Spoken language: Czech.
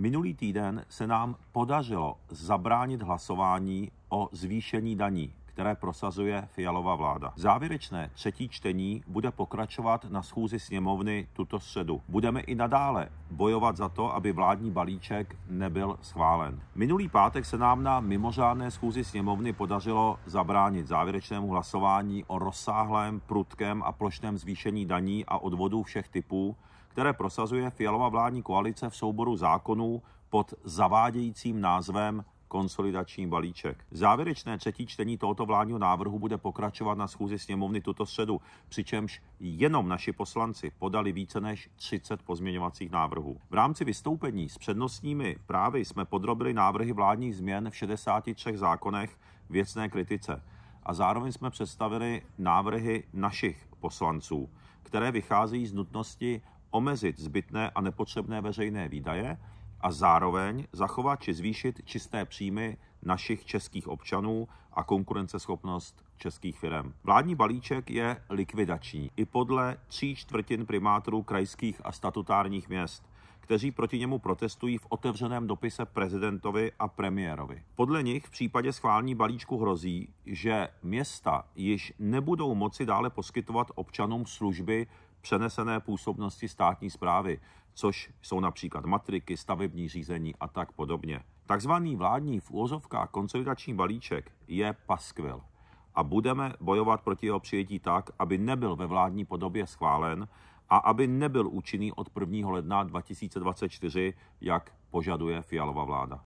Minulý týden se nám podařilo zabránit hlasování o zvýšení daní které prosazuje Fialová vláda. Závěrečné třetí čtení bude pokračovat na schůzi sněmovny tuto středu. Budeme i nadále bojovat za to, aby vládní balíček nebyl schválen. Minulý pátek se nám na mimořádné schůzi sněmovny podařilo zabránit závěrečnému hlasování o rozsáhlém, prudkém a plošném zvýšení daní a odvodů všech typů, které prosazuje Fialová vládní koalice v souboru zákonů pod zavádějícím názvem konsolidační balíček. Závěrečné třetí čtení tohoto vládního návrhu bude pokračovat na schůzi sněmovny tuto středu, přičemž jenom naši poslanci podali více než 30 pozměňovacích návrhů. V rámci vystoupení s přednostními právy jsme podrobili návrhy vládních změn v 63 zákonech věcné kritice a zároveň jsme představili návrhy našich poslanců, které vycházejí z nutnosti omezit zbytné a nepotřebné veřejné výdaje a zároveň zachovat či zvýšit čisté příjmy našich českých občanů a konkurenceschopnost českých firm. Vládní balíček je likvidační i podle tří čtvrtin primátorů krajských a statutárních měst kteří proti němu protestují v otevřeném dopise prezidentovi a premiérovi. Podle nich v případě schválení balíčku hrozí, že města již nebudou moci dále poskytovat občanům služby přenesené působnosti státní zprávy, což jsou například matriky, stavební řízení a tak podobně. Takzvaný vládní v úvozovkách konsolidační balíček je paskvil a budeme bojovat proti jeho přijetí tak, aby nebyl ve vládní podobě schválen a aby nebyl účinný od 1. ledna 2024, jak požaduje fialová vláda.